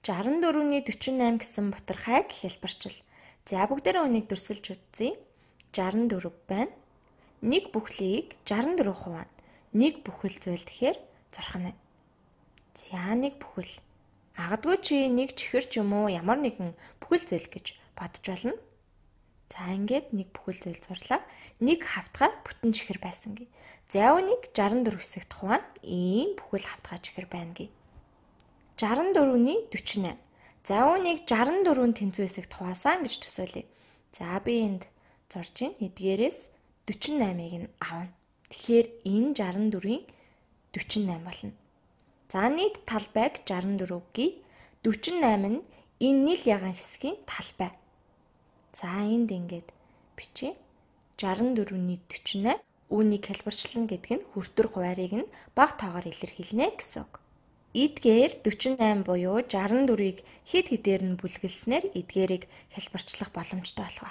64-ний 48 гэсэн бутархайг хэлбэрчил. За бүгдээрээ үнийг дүрсэлж үзье. 64 байна. Нэг бүхлийг 64 хуваана. Нэг бүхэл зүйл тэгэхээр зорхон байна. За нэг бүхэл. Агадгүй чи нэг чихэр ч юм уу ямар нэгэн бүхэл зүйл гэж бодож болно. За ингээд нэг бүхэл зүйл зурлаа. Нэг хавтгай бүтэн чихэр байсан гээ. За үнийг 64 хэсэгт хуваана. Ийм бүхэл хавтгай чихэр байна гээ. 64-ний 48. За үүнийг 64-н тэнцүү хэсэг тухаасан гэж төсөөлье. За би энд зорж ийн эдгээрээс 48-ыг нь авна. Тэгэхээр энэ 64-ийн 48 болно. За нийт талбайг 64-гийн 48 нь энэ нийл ягаан хэсгийн талбай. За энд ингээд бичиж 64-ний 48 үүнийг хэлбэрчлэн гэдг нь хүртэр хуваарийг нь баг тоогоор илэрхийлнэ гэсэн үг. Эдгээр 48 буюу 64-ийг хид хідээр нь бүлгэлснээр эдгээрийг хэлбэрчлэх боломжтой болох ба.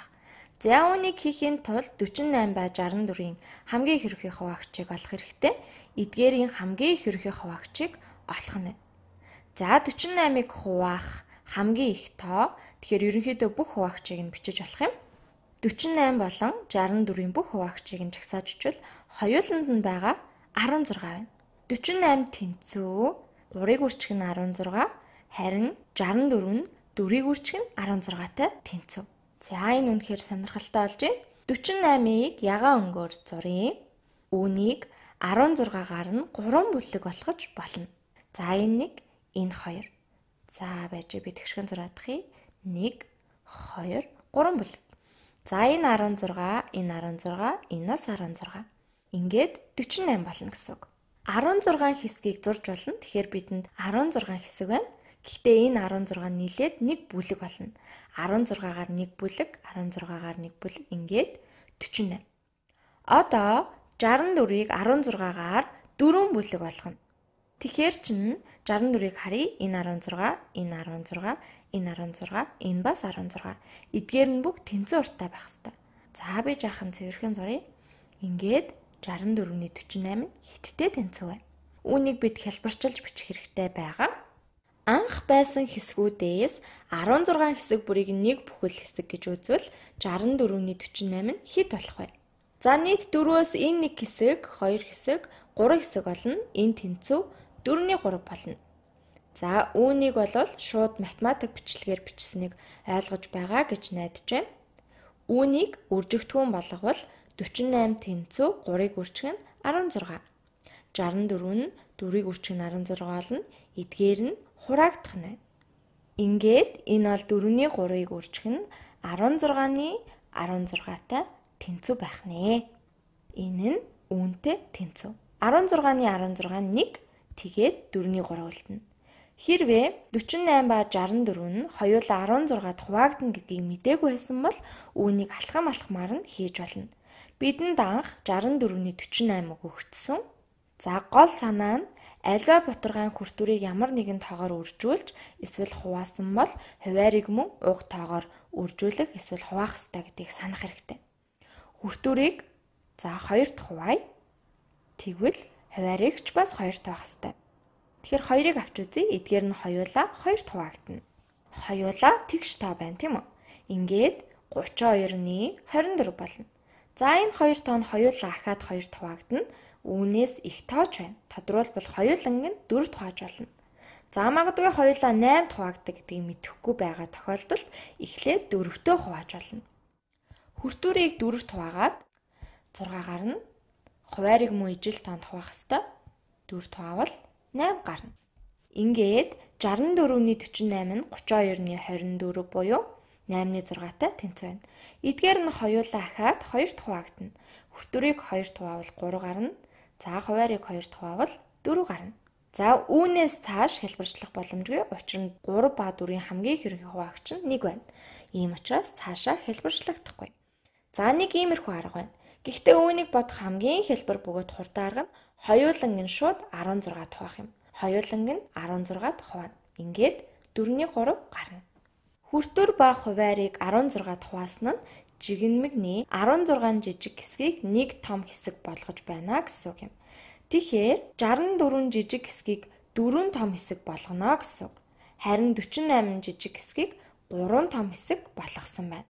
За үүнийг хийхийн тулд 48 ба 64-ийн хамгийн хэрхэн хуваагчийг олох хэрэгтэй. Эдгээрийн хамгийн хэрхэн хуваагчийг олох нь. За 48-ыг хуваах хамгийн их тоо. Тэгэхээр ерөнхийдөө бүх хуваагчийг нь бичиж болох юм. 48 болон 64-ийн бүх хуваагчийг нь чагсааж үзвэл хоёуланд нь байгаа 16 байна. 48 тэнцүү 3-ыг үрчих нь 16, харин 64 нь 4-ийг үрчих нь 16-тай тэнцв. За энэ үнэхээр сонирхолтой болж байна. 48-ыг ягаан өнгөөр зурья. Үүнийг 16-гаар нь 3 бүлэг болгож болно. За энэ 1, энэ 2. За байж би тэгшгэн зураадахыг 1 2 3 бүлэг. За энэ 16, энэ 16, энэс 16. Ингээд 48 болно гэсэн үг. 16 хэсгийг зурж болно. Тэгэхээр бидэнд 16 хэсэг байна. Гэхдээ энэ 16 нийлээд нэг бүлэг болно. 16-гаар нэг бүлэг, 16-гаар нэг бүлэг ингээд 48. Одоо 64-ийг 16-гаар 4 бүлэг болгоно. Тэгэхээр чинь 64-ийг харъя. Энэ 16, энэ 16, энэ 16, энэ бас 16. Эдгээр нь бүгд тэнцэн урттай байх хэрэгтэй. За би жаахан цэвэрхэн зуръя. Ингээд 64-48 хиттэй танцуу байна. Үүнийг бид хэлбэрчилж бичих хэрэгтэй байгаа. Анх байсан хэсгүүдээс 16 хэсэг бүрийг нэг бүхэл хэсэг гэж үзвэл 64-48 хит болох вэ? За нийт 4-өөс энэ нэг хэсэг, 2 хэсэг, 3 хэсэг олно. Энэ тэнцүү 4-3 болно. За үүнийг бол шууд математик бичлэгээр бичсэнийг ойлгож байгаа гэж найдаж байна. Үүнийг үржигдэхүүн болговол 64 48 тэнцүү 3-ыг үрчгэн 16. 64 нь 4-ыг үрчгэн 16 болно. Эдгээр нь хураагдах нь. Ингээд энэ бол 4-ний 3-ыг үрчгэн 16-ны 16-тай тэнцүү байх нэ. Энэ нь үүнтэй тэнцүү. 16-ны 16 нь 1 тэгээд 4-ний 3 үлдэнэ. Хэрвээ 48 ба 64 нь хоёулаа 16-д хуваагдана гэдгийг мдээгүй байсан бол үүнийг алхам алхмаар нь хийж болно. Бидэнд анх 64-ний 48-ыг өгчсөн. За гол санаа нь альва бутаргаан хүртүрийг ямар нэгэн тоогоор үржүүлж эсвэл хуваасан бол хуваарийг мөн уг тоогоор үржүүлэх эсвэл хуваах ёстой гэдгийг санах хэрэгтэй. Хүртүрийг за хоёрт хуваая. Тэгвэл хуваарийг ч бас хоёрт хуваах ёстой. Тэгэхээр хоёрыг авч үзье. Эдгээр нь хоёулаа хоёрт хуваагдана. Хоёулаа тэгш тоо байна тийм үү? Ингээд 32-ны 24 болно. За энэ хоёр тоо нь хоёулаа ахаад хоёр хуваагдана. Үүнээс их тооч байна. Тодруулбал хоёуланг нь дөрөвт хувааж болно. За магадгүй хоёулаа 8-т хуваагддаг гэдгийг мэдэхгүй байгаа тохиолдолд эхлээд дөрөвтөө хувааж болно. Хүртүүрийг дөрөвт хуваагаад 6 гарна. Хуваарийг мөн ижил тоонд хуваах хэвээр дөрөвт хуваавал 8 гарна. Ингээд 64-ний 48 нь 32-ний 24 буюу 8.6-тай тэнцүү байна. Эдгээр нь хоёулаа хахаад 2 тухаагтана. Хүртүрийг 2 тухаавал 3 гарна. За хуваарийг 2 тухаавал 4 гарна. За үүнээс цааш хэлбэрчлэх боломжгүй учир нь 3 ба 4-ийн хамгийн хэрэг хуваагч нь 1 байна. Ийм учраас цаашаа хэлбэрчлэгдэхгүй. За нэг иймэрхүү арга байна. Гэхдээ үүнийг бодох хамгийн хэлбэр бөгөөд хурдан арга нь хоёуланг нь шууд 16 тухах юм. Хоёуланг нь 16 тухаана. Ингээд 4-ний 3 гарна. Хүртөр ба хуваарийг 16-д хуваасан нь жигнэмгний 16 жижиг хэсгийг нэг том хэсэг болгож байна гэсэн үг юм. Тэгэхээр 64 жижиг хэсгийг 4 том хэсэг болгоно гэсэн үг. Харин 48 жижиг хэсгийг 3 том хэсэг болгосон байна.